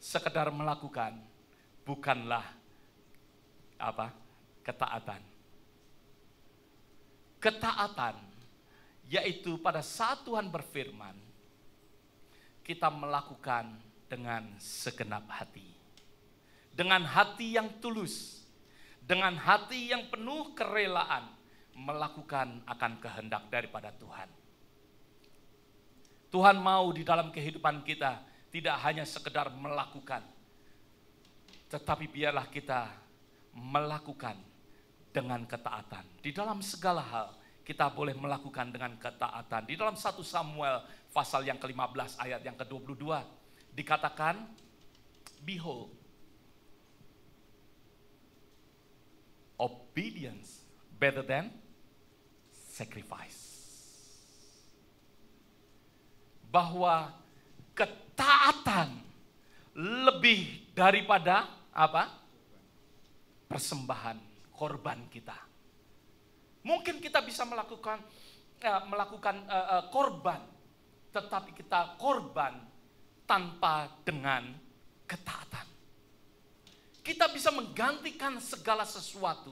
sekedar melakukan, bukanlah apa? ketaatan. Ketaatan yaitu pada saat Tuhan berfirman kita melakukan dengan segenap hati. Dengan hati yang tulus, dengan hati yang penuh kerelaan melakukan akan kehendak daripada Tuhan. Tuhan mau di dalam kehidupan kita tidak hanya sekedar melakukan, tetapi biarlah kita melakukan dengan ketaatan. Di dalam segala hal, kita boleh melakukan dengan ketaatan. Di dalam satu Samuel pasal yang ke-15 ayat yang ke-22 dikatakan behold obedience better than sacrifice. Bahwa ketaatan lebih daripada apa? persembahan korban kita. Mungkin kita bisa melakukan ya, melakukan uh, korban, tetapi kita korban tanpa dengan ketaatan. Kita bisa menggantikan segala sesuatu,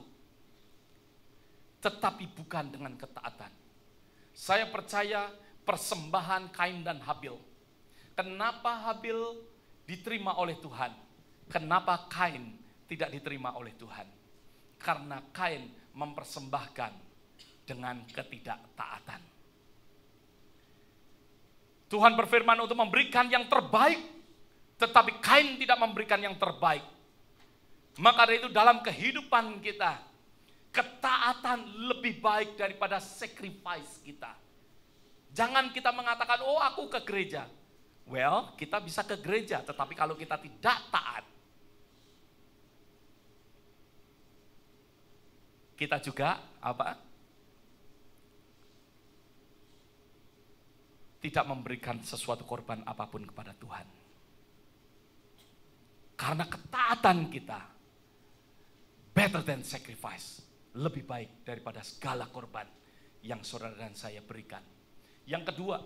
tetapi bukan dengan ketaatan. Saya percaya persembahan Kain dan Habil Kenapa Habil diterima oleh Tuhan? Kenapa Kain tidak diterima oleh Tuhan? Karena Kain mempersembahkan dengan ketidaktaatan. Tuhan berfirman untuk memberikan yang terbaik, tetapi Kain tidak memberikan yang terbaik. Maka dari itu dalam kehidupan kita, ketaatan lebih baik daripada sacrifice kita. Jangan kita mengatakan, oh aku ke gereja. Well, kita bisa ke gereja, tetapi kalau kita tidak taat, kita juga apa? Tidak memberikan sesuatu korban apapun kepada Tuhan. Karena ketaatan kita better than sacrifice, lebih baik daripada segala korban yang saudara dan saya berikan. Yang kedua,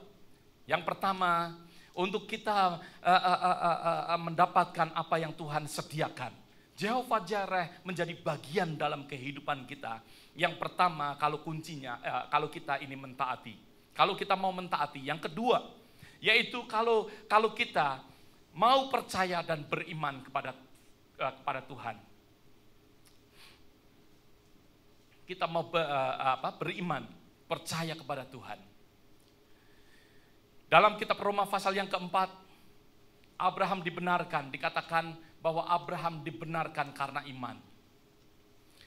yang pertama, untuk kita uh, uh, uh, uh, uh, mendapatkan apa yang Tuhan sediakan. Jehovah Jireh menjadi bagian dalam kehidupan kita. Yang pertama, kalau kuncinya, uh, kalau kita ini mentaati, kalau kita mau mentaati. Yang kedua, yaitu kalau kalau kita mau percaya dan beriman kepada uh, kepada Tuhan. Kita mau uh, apa, beriman, percaya kepada Tuhan dalam kitab Roma pasal yang keempat, Abraham dibenarkan, dikatakan bahwa Abraham dibenarkan karena iman.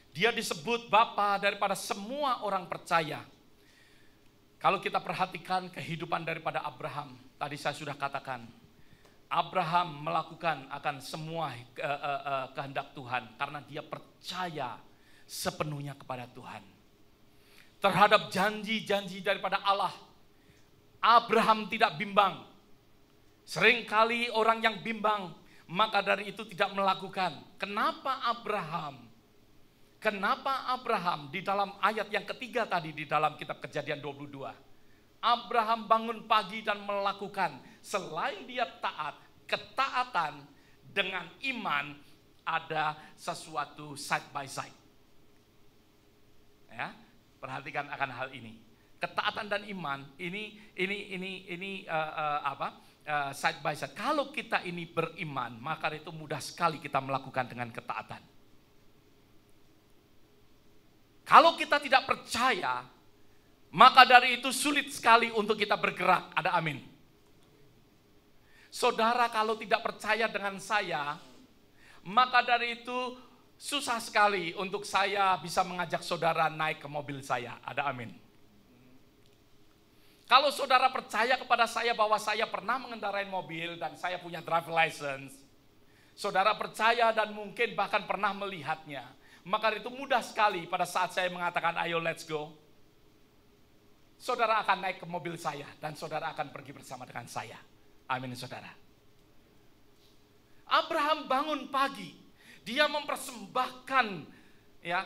Dia disebut bapa daripada semua orang percaya. Kalau kita perhatikan kehidupan daripada Abraham, tadi saya sudah katakan, Abraham melakukan akan semua eh, eh, eh, kehendak Tuhan karena dia percaya sepenuhnya kepada Tuhan. Terhadap janji-janji daripada Allah, Abraham tidak bimbang. Seringkali orang yang bimbang, maka dari itu tidak melakukan. Kenapa Abraham? Kenapa Abraham di dalam ayat yang ketiga tadi di dalam kitab kejadian 22? Abraham bangun pagi dan melakukan. Selain dia taat, ketaatan dengan iman ada sesuatu side by side. Ya, perhatikan akan hal ini ketaatan dan iman ini ini ini ini uh, uh, apa uh, side by side. Kalau kita ini beriman, maka itu mudah sekali kita melakukan dengan ketaatan. Kalau kita tidak percaya, maka dari itu sulit sekali untuk kita bergerak. Ada amin. Saudara kalau tidak percaya dengan saya, maka dari itu susah sekali untuk saya bisa mengajak saudara naik ke mobil saya. Ada amin. Kalau saudara percaya kepada saya bahwa saya pernah mengendarai mobil dan saya punya driver license, saudara percaya dan mungkin bahkan pernah melihatnya, maka itu mudah sekali pada saat saya mengatakan ayo let's go. Saudara akan naik ke mobil saya dan saudara akan pergi bersama dengan saya. Amin saudara. Abraham bangun pagi, dia mempersembahkan ya uh,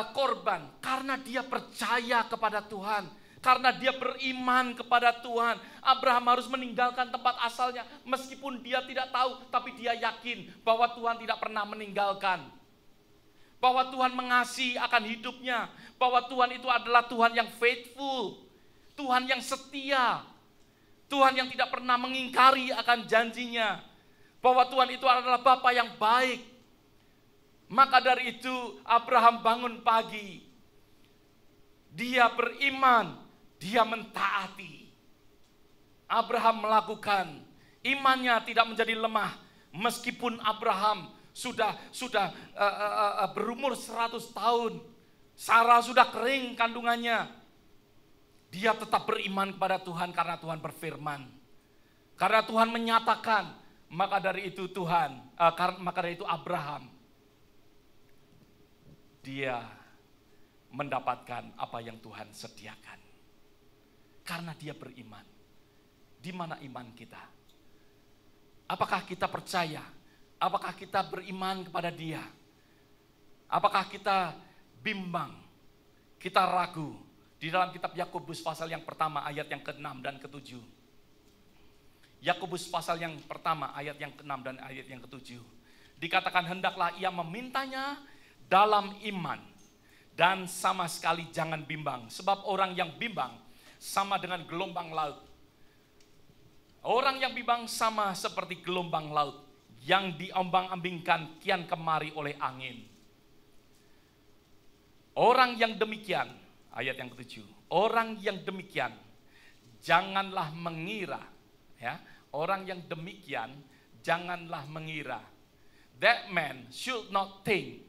uh, korban karena dia percaya kepada Tuhan karena dia beriman kepada Tuhan. Abraham harus meninggalkan tempat asalnya meskipun dia tidak tahu tapi dia yakin bahwa Tuhan tidak pernah meninggalkan. Bahwa Tuhan mengasihi akan hidupnya, bahwa Tuhan itu adalah Tuhan yang faithful, Tuhan yang setia. Tuhan yang tidak pernah mengingkari akan janjinya. Bahwa Tuhan itu adalah Bapa yang baik. Maka dari itu Abraham bangun pagi. Dia beriman dia mentaati. Abraham melakukan imannya tidak menjadi lemah meskipun Abraham sudah sudah uh, uh, uh, berumur 100 tahun. Sarah sudah kering kandungannya. Dia tetap beriman kepada Tuhan karena Tuhan berfirman. Karena Tuhan menyatakan, maka dari itu Tuhan, uh, eh, karena, maka dari itu Abraham dia mendapatkan apa yang Tuhan sediakan. Karena dia beriman. Di mana iman kita? Apakah kita percaya? Apakah kita beriman kepada dia? Apakah kita bimbang? Kita ragu? Di dalam kitab Yakobus pasal yang pertama ayat yang ke-6 dan ke-7. Yakobus pasal yang pertama ayat yang ke-6 dan ayat yang ke-7. Dikatakan hendaklah ia memintanya dalam iman dan sama sekali jangan bimbang sebab orang yang bimbang sama dengan gelombang laut. Orang yang bimbang sama seperti gelombang laut yang diombang-ambingkan kian kemari oleh angin. Orang yang demikian, ayat yang ketujuh, orang yang demikian, janganlah mengira, ya, orang yang demikian, janganlah mengira. That man should not think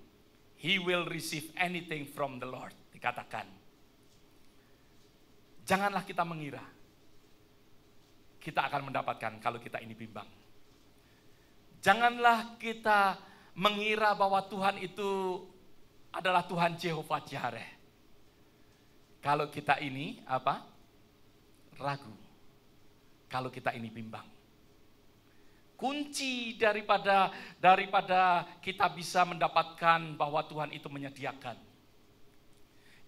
he will receive anything from the Lord. Dikatakan, Janganlah kita mengira kita akan mendapatkan kalau kita ini bimbang. Janganlah kita mengira bahwa Tuhan itu adalah Tuhan Jehovah Jireh. Kalau kita ini apa? Ragu. Kalau kita ini bimbang. Kunci daripada daripada kita bisa mendapatkan bahwa Tuhan itu menyediakan.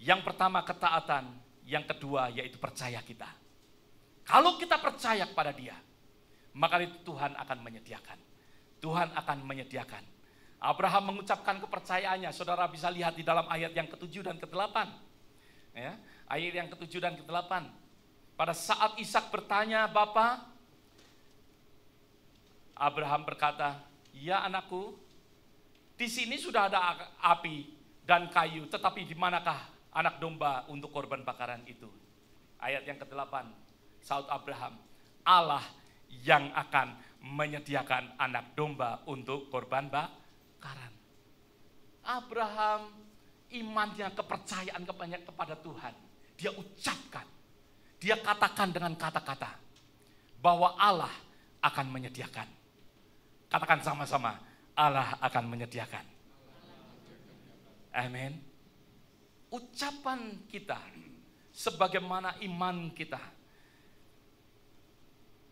Yang pertama ketaatan, yang kedua yaitu percaya kita. Kalau kita percaya kepada dia, maka itu Tuhan akan menyediakan. Tuhan akan menyediakan. Abraham mengucapkan kepercayaannya. Saudara bisa lihat di dalam ayat yang ketujuh dan ke Ya, ayat yang ketujuh dan ke Pada saat Ishak bertanya, "Bapa?" Abraham berkata, "Ya anakku, di sini sudah ada api dan kayu, tetapi di manakah anak domba untuk korban bakaran itu. Ayat yang ke-8, Saud Abraham, Allah yang akan menyediakan anak domba untuk korban bakaran. Abraham imannya, kepercayaan kebanyak kepada Tuhan. Dia ucapkan, dia katakan dengan kata-kata bahwa Allah akan menyediakan. Katakan sama-sama, Allah akan menyediakan. Amin ucapan kita, sebagaimana iman kita.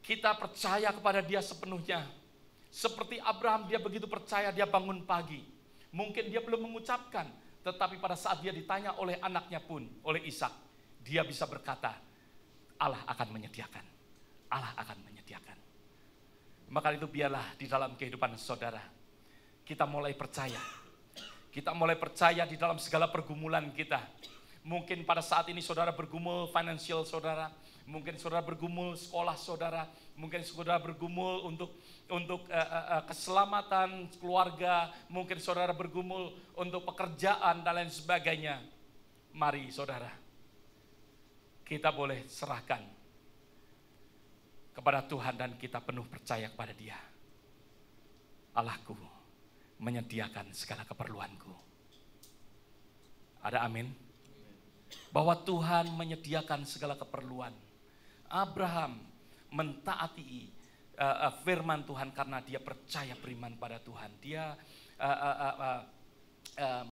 Kita percaya kepada Dia sepenuhnya. Seperti Abraham, dia begitu percaya, dia bangun pagi. Mungkin dia belum mengucapkan, tetapi pada saat dia ditanya oleh anaknya pun, oleh Ishak, dia bisa berkata, Allah akan menyediakan. Allah akan menyediakan. Maka itu biarlah di dalam kehidupan saudara, kita mulai percaya kita mulai percaya di dalam segala pergumulan kita. Mungkin pada saat ini saudara bergumul financial saudara, mungkin saudara bergumul sekolah saudara, mungkin saudara bergumul untuk untuk uh, uh, keselamatan keluarga, mungkin saudara bergumul untuk pekerjaan dan lain sebagainya. Mari saudara, kita boleh serahkan kepada Tuhan dan kita penuh percaya kepada Dia. Allahku menyediakan segala keperluanku. Ada amin? Bahwa Tuhan menyediakan segala keperluan. Abraham mentaati uh, uh, firman Tuhan karena dia percaya beriman pada Tuhan. Dia uh, uh, uh, uh, uh,